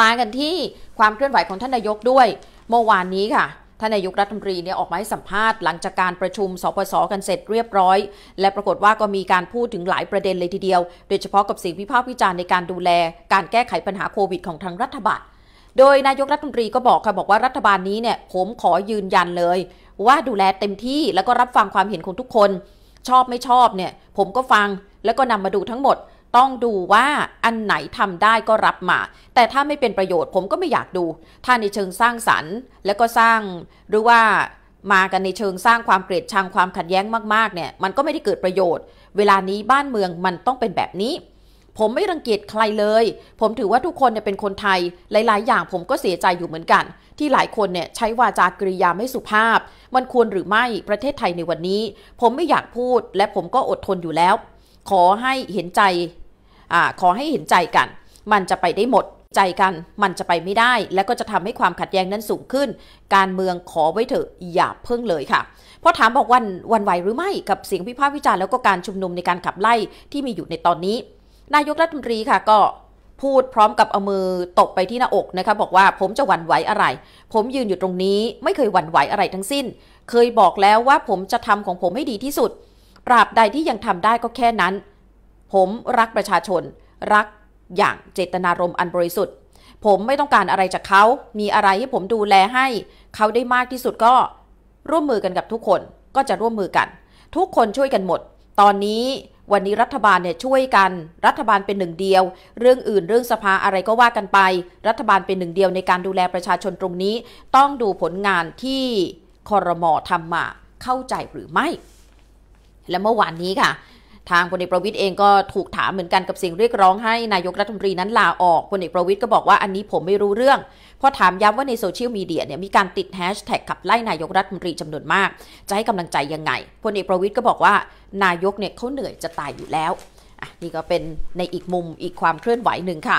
มากันที่ความเคลื่อนไหวของท่านนายกด้วยเมื่อวานนี้ค่ะ ท่านนายกรัฐมนตรีเนี่ยออกมาให้สัมภาษณ์หลังจากการประชุมสปส กันเสร็จเรียบร้อย และปรากฏว่าก็มีการพูดถึงหลายประเด็นเลยทีเดียว โดยเฉพาะกับสิ่งวิพากษ์วิจารณ์ในการดูแล การแก้ไขปัญหาโควิดของทางรัฐบาลโดยนายกรัฐมนตรีก็บอกค่ะบอกว่ารัฐบาลนี้เนี่ยผมขอยืนยันเลย ว่าดูแลเต็มที่แล้วก็รับฟังความเห็นของทุกคน ชอบไม่ชอบเนี่ยผมก็ฟังแล้วก็นำมาดูทั้งหมดต้องดูว่าอันไหนทำได้ก็รับมา แต่ถ้าไม่เป็นประโยชน์ ผมก็ไม่อยากดู ถ้าในเชิงสร้างสรรค์และก็สร้าง หรือว่ามากันในเชิงสร้างความเกลียดชังความขัดแย้งมากๆเนี่ยมันก็ไม่ได้เกิดประโยชน์ เวลานี้บ้านเมืองมันต้องเป็นแบบนี้ ผมไม่รังเกียจใครเลย ผมถือว่าทุกคนเนี่ยเป็นคนไทยหลาย ๆ อย่างผมก็เสียใจอยู่เหมือนกัน ที่หลายคนเนี่ยใช้วาจากริยาไม่สุภาพ มันควรหรือไม่ประเทศไทยในวันนี้ ผมไม่อยากพูด และผมก็อดทนอยู่แล้ว ขอให้เห็นใจอขอให้เห็นใจกัน มันจะไปได้หมด ใจกันมันจะไปไม่ได้ และก็จะทำให้ความขัดแย้งนั้นสูงขึ้น การเมืองขอไว้เถอะ อย่าเพิ่งเลยค่ะพอถามบอกวันวันไหวหรือไม่กับเสียงวิพากษ์วิจารณ์แล้วก็การชุมนุมในการขับไล่ที่มีอยู่ในตอนนี้ นายกรัฐมนตรีค่ะ ก็พูดพร้อมกับเอามือตบไปที่หน้าอกนะคะบอกว่าผมจะหวั่นไหวอะไร ผมยืนอยู่ตรงนี้ ไม่เคยหวั่นไหวอะไรทั้งสิ้น เคยบอกแล้วว่าผมจะทำของผมให้ดีที่สุด ปราบใดที่ยังทำได้ก็แค่นั้นผมรักประชาชนรักอย่างเจตนารมณ์อันบริสุทธิ์ ผมไม่ต้องการอะไรจากเขา มีอะไรให้ผมดูแลให้ เขาได้มากที่สุดก็ร่วมมือกันกับทุกคนก็จะร่วมมือกัน ทุกคนช่วยกันหมด ตอนนี้วันนี้รัฐบาลเนี่ยช่วยกันรัฐบาลเป็นหนึ่งเดียว เรื่องอื่นเรื่องสภาอะไรก็ว่ากันไป รัฐบาลเป็นหนึ่งเดียวในการดูแลประชาชนตรงนี้ ต้องดูผลงานที่คอรมอทำมาเข้าใจหรือไม่ และเมื่อวานนี้ค่ะทางพลเอกประวิทย์เองก็ถูกถามเหมือนกันกับเสียงเรียกร้องให้นายกรัฐมนตรีนั้นลาออกพลเอกประวิทย์ก็บอกว่าอันนี้ผมไม่รู้เรื่องพอถามย้ำว่าในโซเชียลมีเดียเนี่ยมีการติดแฮชแท็กขับไล่นายกรัฐมนตรีจำนวนมากจะให้กำลังใจยังไงพลเอกประวิทย์ก็บอกว่านายกเนี่ยเขาเหนื่อยจะตายอยู่แล้วนี่ก็เป็นในอีกมุมอีกความเคลื่อนไหวหนึ่งค่ะ